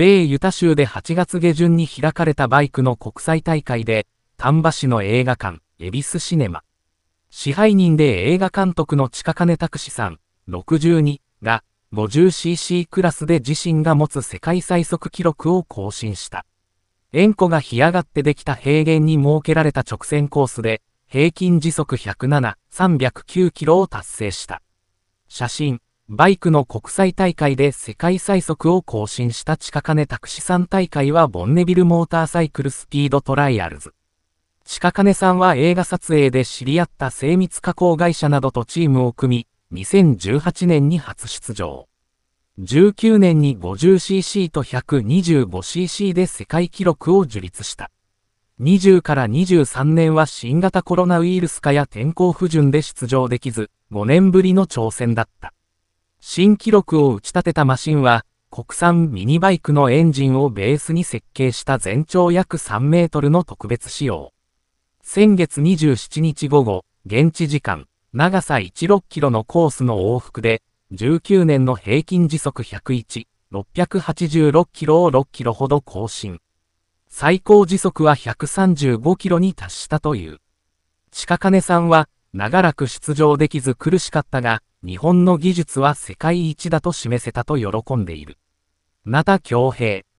米ユタ州で8月下旬に開かれたバイクの国際大会で、丹波市の映画館、恵比寿シネマ。支配人で映画監督の近金拓司さん、62が、50cc クラスで自身が持つ世界最速記録を更新した。円弧が干上がってできた平原に設けられた直線コースで、平均時速107、309キロを達成した。写真、バイクの国際大会で世界最速を更新した近金拓司さん大会はボンネビルモーターサイクルスピードトライアルズ。近金さんは映画撮影で知り合った精密加工会社などとチームを組み、2018年に初出場。19年に 50cc と 125cc で世界記録を樹立した。20から23年は新型コロナウイルス化や天候不順で出場できず、5年ぶりの挑戦だった。新記録を打ち立てたマシンは、国産ミニバイクのエンジンをベースに設計した全長約3メートルの特別仕様。先月27日午後、現地時間、長さ16キロのコースの往復で、19年の平均時速101、686キロを6キロほど更新。最高時速は135キロに達したという。近金さんは、長らく出場できず苦しかったが、日本の技術は世界一だと示せたと喜んでいる。また恭平